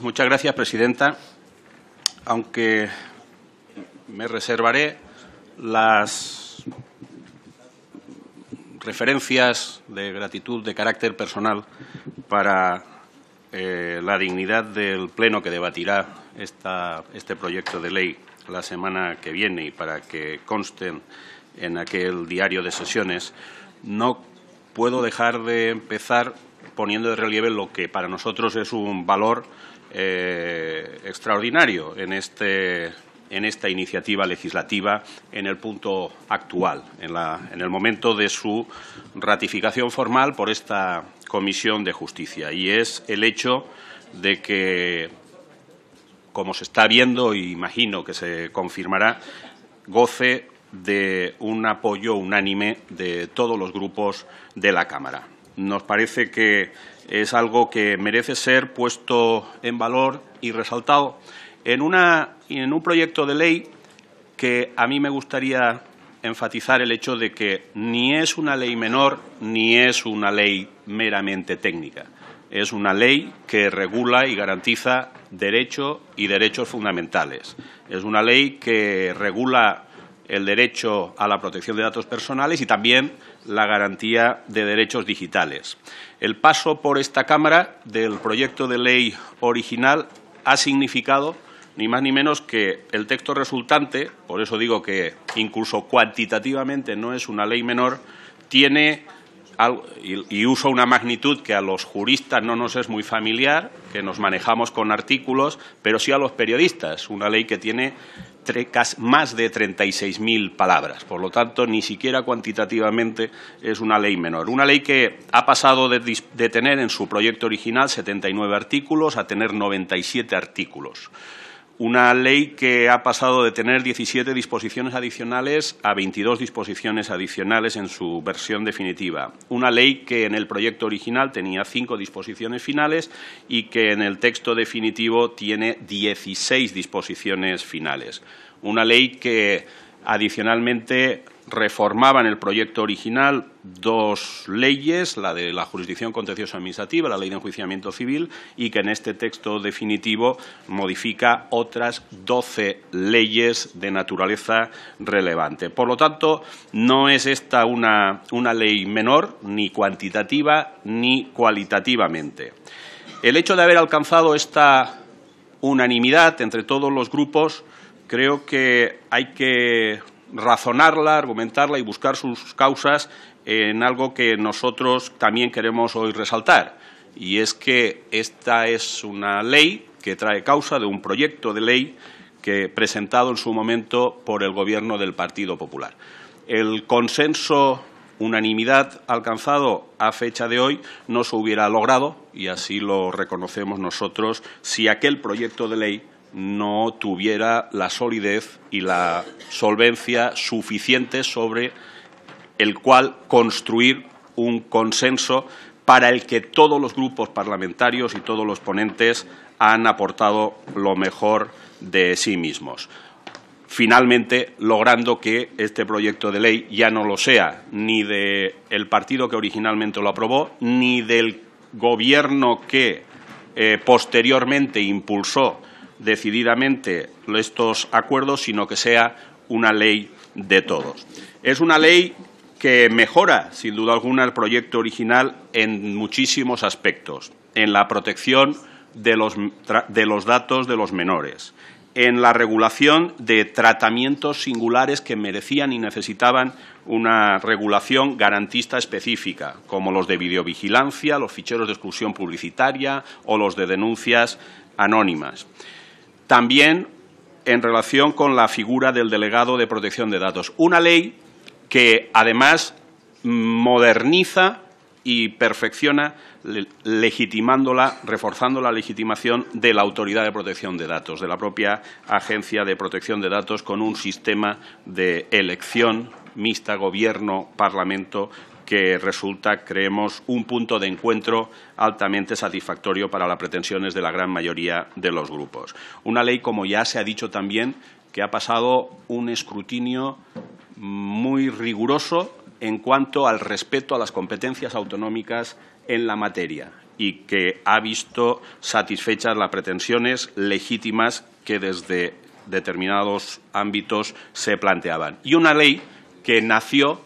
Muchas gracias, presidenta. Aunque me reservaré las referencias de gratitud de carácter personal para eh, la dignidad del Pleno que debatirá esta, este proyecto de ley la semana que viene y para que consten en aquel diario de sesiones, no puedo dejar de empezar poniendo de relieve lo que para nosotros es un valor eh, extraordinario este, en, esta iniciativa legislativa en el punto actual, en, en el momento de su ratificación formal por esta Comisión de Justicia, y es el hecho de que, como se está viendo, y imagino que se confirmará, goce de un apoyo unánime de todos los grupos de la Cámara. Nos parece que es algo que merece ser puesto en valor y resaltado en, en un proyecto de ley que a mí me gustaría enfatizar el hecho de que ni es una ley menor ni es una ley meramente técnica. Es una ley que regula y garantiza derechos y derechos fundamentales. Es una ley que regula el derecho a la protección de datos personales y también la garantía de derechos digitales. El paso por esta Cámara del proyecto de ley original ha significado ni más ni menos que el texto resultante, por eso digo que incluso cuantitativamente no es una ley menor, tiene y usa una magnitud que a los juristas no nos es muy familiar, que nos manejamos con artículos, pero sí a los periodistas, una ley que tiene más de 36.000 palabras. Por lo tanto, ni siquiera cuantitativamente es una ley menor. Una ley que ha pasado de, de tener en su proyecto original 79 artículos a tener 97 artículos una ley que ha pasado de tener 17 disposiciones adicionales a 22 disposiciones adicionales en su versión definitiva. Una ley que en el proyecto original tenía cinco disposiciones finales y que en el texto definitivo tiene 16 disposiciones finales. Una ley que adicionalmente en el proyecto original dos leyes, la de la jurisdicción contencioso administrativa, la ley de enjuiciamiento civil, y que en este texto definitivo modifica otras doce leyes de naturaleza relevante. Por lo tanto, no es esta una ley menor, ni cuantitativa ni cualitativamente. El hecho de haber alcanzado esta unanimidad entre todos los grupos creo que hay que razonarla, argumentarla y buscar sus causas en algo que nosotros también queremos hoy resaltar, y es que esta es una ley que trae causa de un proyecto de ley que presentado en su momento por el Gobierno del Partido Popular. El consenso unanimidad alcanzado a fecha de hoy no se hubiera logrado, y así lo reconocemos nosotros, si aquel proyecto de ley no tuviera la solidez y la solvencia suficiente sobre el cual construir un consenso para el que todos los grupos parlamentarios y todos los ponentes han aportado lo mejor de sí mismos. Finalmente, logrando que este proyecto de ley ya no lo sea ni del partido que originalmente lo aprobó, ni del Gobierno que eh, posteriormente impulsó decididamente estos acuerdos, sino que sea una ley de todos. Es una ley que mejora, sin duda alguna, el proyecto original en muchísimos aspectos, en la protección de los, de los datos de los menores, en la regulación de tratamientos singulares que merecían y necesitaban una regulación garantista específica, como los de videovigilancia, los ficheros de exclusión publicitaria o los de denuncias anónimas. También en relación con la figura del delegado de protección de datos. Una ley que, además, moderniza y perfecciona legitimándola, reforzando la legitimación de la Autoridad de Protección de Datos, de la propia Agencia de Protección de Datos, con un sistema de elección mixta, gobierno, parlamento, que resulta, creemos, un punto de encuentro altamente satisfactorio para las pretensiones de la gran mayoría de los grupos. Una ley, como ya se ha dicho también, que ha pasado un escrutinio muy riguroso en cuanto al respeto a las competencias autonómicas en la materia y que ha visto satisfechas las pretensiones legítimas que desde determinados ámbitos se planteaban. Y una ley que nació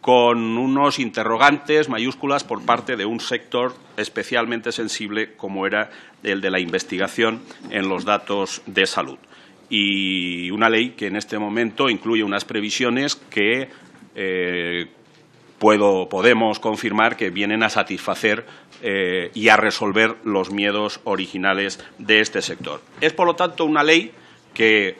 con unos interrogantes mayúsculas por parte de un sector especialmente sensible como era el de la investigación en los datos de salud. Y una ley que en este momento incluye unas previsiones que eh, puedo, podemos confirmar que vienen a satisfacer eh, y a resolver los miedos originales de este sector. Es, por lo tanto, una ley que,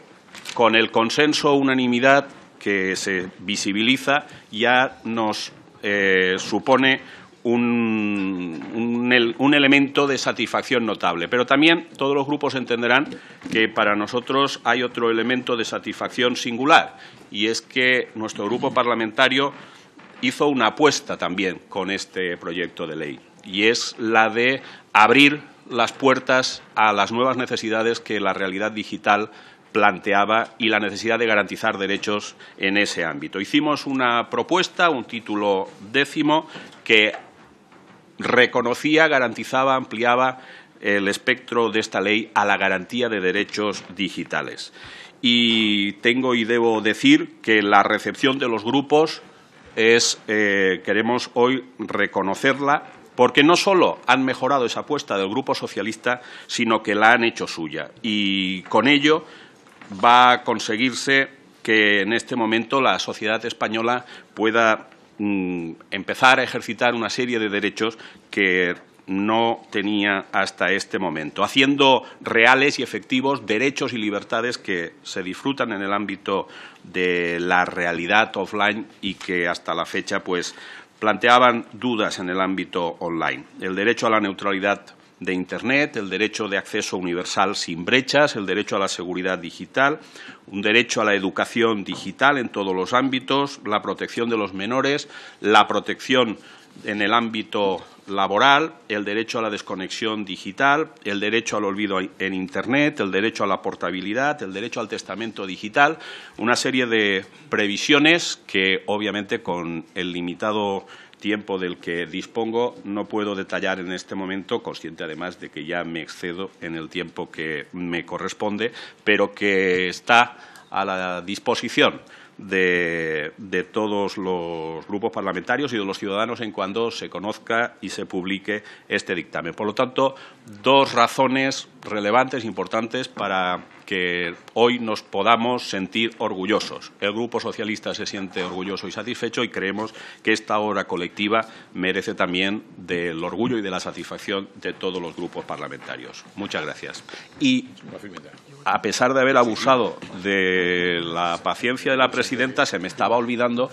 con el consenso, unanimidad que se visibiliza ya nos eh, supone un, elemento de satisfacción notable. Pero también todos los grupos entenderán que para nosotros hay otro elemento de satisfacción singular, y es que nuestro grupo parlamentario hizo una apuesta también con este proyecto de ley, y es la de abrir las puertas a las nuevas necesidades que la realidad digital planteaba y la necesidad de garantizar derechos en ese ámbito. Hicimos una propuesta, un título décimo, que reconocía, garantizaba, ampliaba el espectro de esta ley a la garantía de derechos digitales. Y tengo y debo decir que la recepción de los grupos es, eh, queremos hoy reconocerla, porque no solo han mejorado esa apuesta del Grupo Socialista, sino que la han hecho suya. Y con ello va a conseguirse que en este momento la sociedad española pueda mm, empezar a ejercitar una serie de derechos que no tenía hasta este momento, haciendo reales y efectivos derechos y libertades que se disfrutan en el ámbito de la realidad offline y que hasta la fecha pues, planteaban dudas en el ámbito online. El derecho a la neutralidad de Internet, el derecho de acceso universal sin brechas, el derecho a la seguridad digital, un derecho a la educación digital en todos los ámbitos, la protección de los menores, la protección en el ámbito laboral, el derecho a la desconexión digital, el derecho al olvido en Internet, el derecho a la portabilidad, el derecho al testamento digital, una serie de previsiones que, obviamente, con el limitado tiempo del que dispongo no puedo detallar en este momento, consciente además de que ya me excedo en el tiempo que me corresponde, pero que está a la disposición de, todos los grupos parlamentarios y de los ciudadanos en cuando se conozca y se publique este dictamen. Por lo tanto, dos razones relevantes, importantes para que hoy nos podamos sentir orgullosos. El Grupo Socialista se siente orgulloso y satisfecho y creemos que esta obra colectiva merece también del orgullo y de la satisfacción de todos los grupos parlamentarios. Muchas gracias. Y a pesar de haber abusado de la paciencia de la presidenta, se me estaba olvidando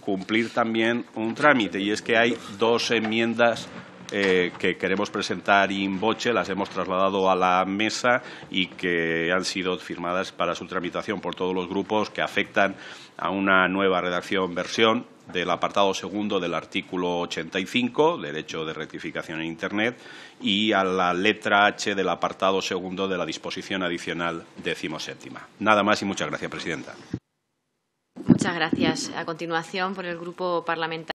cumplir también un trámite y es que hay dos enmiendas eh, que queremos presentar in boche, las hemos trasladado a la mesa y que han sido firmadas para su tramitación por todos los grupos que afectan a una nueva redacción versión del apartado segundo del artículo 85, derecho de rectificación en Internet, y a la letra H del apartado segundo de la disposición adicional decimoséptima. Nada más y muchas gracias, presidenta. Muchas gracias. A continuación, por el grupo parlamentario.